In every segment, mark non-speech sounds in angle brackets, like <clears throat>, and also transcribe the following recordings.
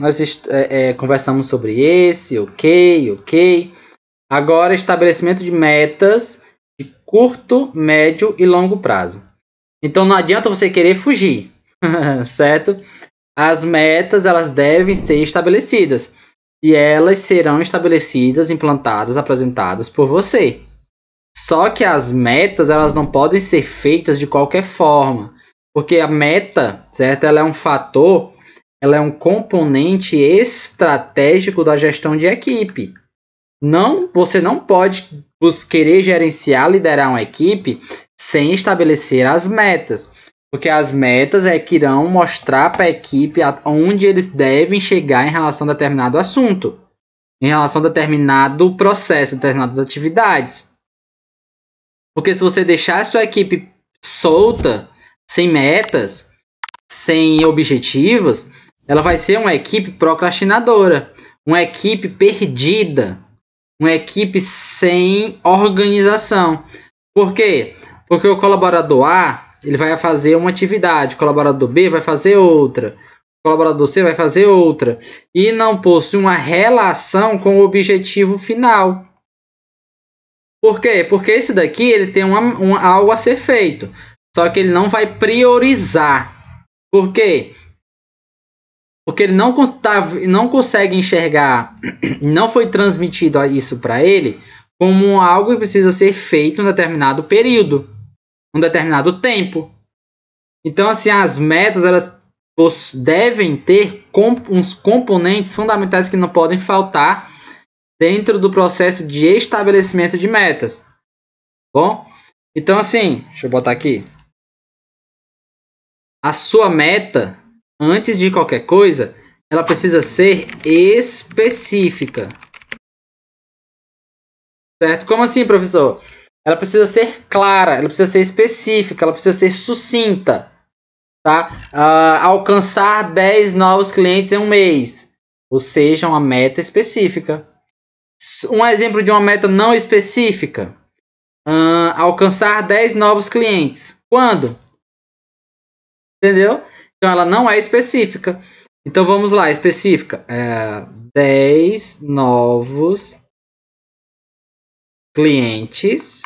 nós é, é, conversamos sobre esse, ok, ok. Agora, estabelecimento de metas de curto, médio e longo prazo. Então, não adianta você querer fugir, <laughs> certo? As metas, elas devem ser estabelecidas. E elas serão estabelecidas, implantadas, apresentadas por você. Só que as metas, elas não podem ser feitas de qualquer forma. Porque a meta, certo? Ela é um fator ela é um componente estratégico da gestão de equipe. Não, você não pode querer gerenciar, liderar uma equipe sem estabelecer as metas, porque as metas é que irão mostrar para a equipe onde eles devem chegar em relação a determinado assunto, em relação a determinado processo, determinadas atividades. Porque se você deixar a sua equipe solta, sem metas, sem objetivos, ela vai ser uma equipe procrastinadora, uma equipe perdida, uma equipe sem organização. Por quê? Porque o colaborador A ele vai fazer uma atividade, o colaborador B vai fazer outra, o colaborador C vai fazer outra, e não possui uma relação com o objetivo final. Por quê? Porque esse daqui ele tem uma, uma, algo a ser feito, só que ele não vai priorizar. Por quê? porque ele não, tá, não consegue enxergar, <clears throat> não foi transmitido isso para ele como algo que precisa ser feito em um determinado período, um determinado tempo. Então, assim, as metas elas devem ter uns componentes fundamentais que não podem faltar dentro do processo de estabelecimento de metas. Bom, então assim, deixa eu botar aqui. A sua meta antes de qualquer coisa, ela precisa ser específica. Certo? Como assim, professor? Ela precisa ser clara, ela precisa ser específica, ela precisa ser sucinta. Tá? Uh, alcançar 10 novos clientes em um mês. Ou seja, uma meta específica. Um exemplo de uma meta não específica. Uh, alcançar 10 novos clientes. Quando? Entendeu? Então ela não é específica. Então vamos lá, específica. É, 10 novos clientes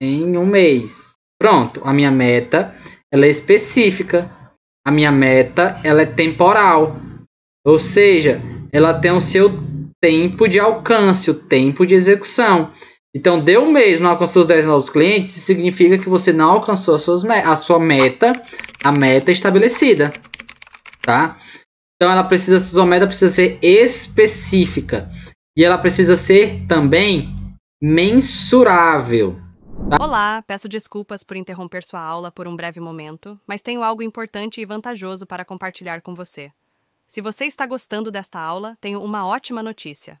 em um mês. Pronto, a minha meta ela é específica. A minha meta ela é temporal. Ou seja, ela tem o seu tempo de alcance, o tempo de execução. Então, deu um mês, não alcançou os 10 novos clientes, significa que você não alcançou as suas a sua meta, a meta estabelecida, tá? Então, ela precisa, sua meta precisa ser específica e ela precisa ser também mensurável. Tá? Olá, peço desculpas por interromper sua aula por um breve momento, mas tenho algo importante e vantajoso para compartilhar com você. Se você está gostando desta aula, tenho uma ótima notícia.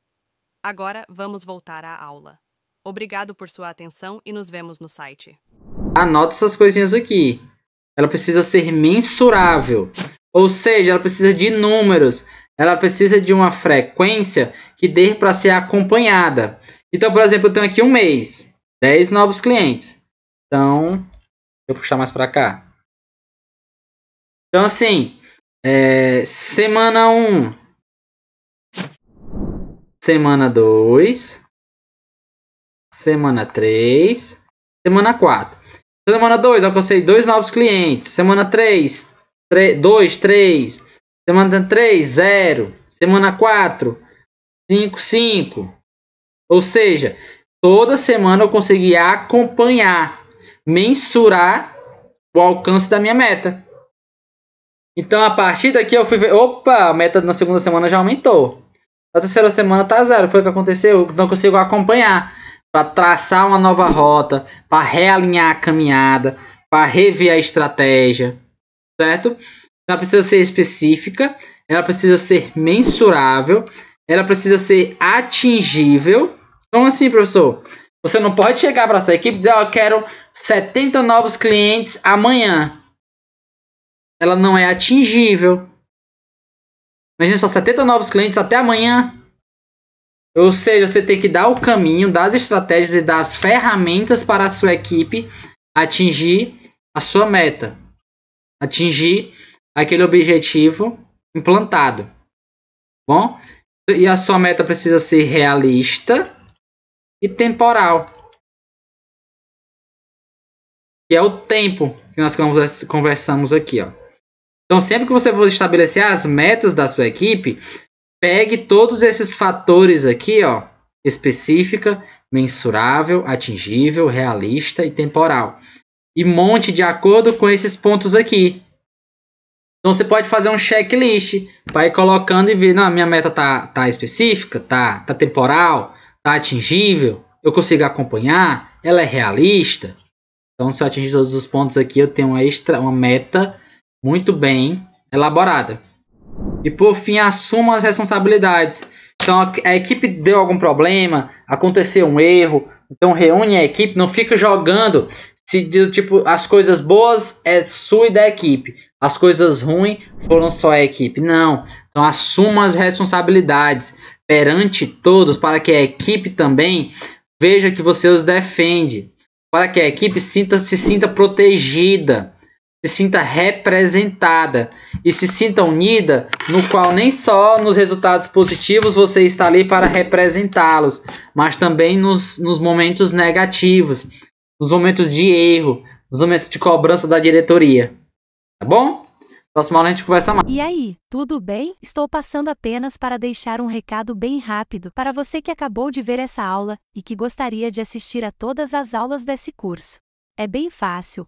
Agora vamos voltar à aula. Obrigado por sua atenção e nos vemos no site. Anota essas coisinhas aqui. Ela precisa ser mensurável, ou seja, ela precisa de números. Ela precisa de uma frequência que dê para ser acompanhada. Então, por exemplo, eu tenho aqui um mês, 10 novos clientes. Então, deixa eu puxar mais para cá. Então, assim, é, semana 1, um, semana 2, semana 3, semana 4. Semana 2, alcancei dois novos clientes. Semana 3, 2, 3. Semana 3, 0. Semana 4, 5, 5. Ou seja, toda semana eu consegui acompanhar, mensurar o alcance da minha meta. Então, a partir daqui eu fui ver, opa, a meta na segunda semana já aumentou. Na terceira semana tá zero. Foi o que aconteceu. Não consigo acompanhar. Para traçar uma nova rota, para realinhar a caminhada, para rever a estratégia, certo? Ela precisa ser específica, ela precisa ser mensurável, ela precisa ser atingível. Então, assim, professor, você não pode chegar para sua equipe e dizer: oh, Eu quero 70 novos clientes amanhã. Ela não é atingível, Imagina só 70 novos clientes até amanhã. Ou seja, você tem que dar o caminho das estratégias e das ferramentas para a sua equipe atingir a sua meta, atingir aquele objetivo implantado. Bom, e a sua meta precisa ser realista e temporal. Que é o tempo que nós conversamos aqui, ó. Então, sempre que você for estabelecer as metas da sua equipe, pegue todos esses fatores aqui, ó, específica, mensurável, atingível, realista e temporal. E monte de acordo com esses pontos aqui. Então você pode fazer um checklist, vai colocando e ver, não, minha meta tá, tá específica, tá, tá temporal, tá atingível, eu consigo acompanhar, ela é realista. Então se eu atingir todos os pontos aqui, eu tenho uma extra, uma meta muito bem elaborada. E por fim, assuma as responsabilidades. Então a, equipe deu algum problema, aconteceu um erro, então reúne a equipe, não fica jogando se tipo as coisas boas é sua e da equipe, as coisas ruins foram só a equipe. Não. Então assuma as responsabilidades perante todos para que a equipe também veja que você os defende, para que a equipe sinta se sinta protegida se sinta representada e se sinta unida, no qual nem só nos resultados positivos você está ali para representá-los, mas também nos, nos momentos negativos, nos momentos de erro, nos momentos de cobrança da diretoria. Tá bom? Próximo aula a gente conversa mais. E aí, tudo bem? Estou passando apenas para deixar um recado bem rápido para você que acabou de ver essa aula e que gostaria de assistir a todas as aulas desse curso. É bem fácil.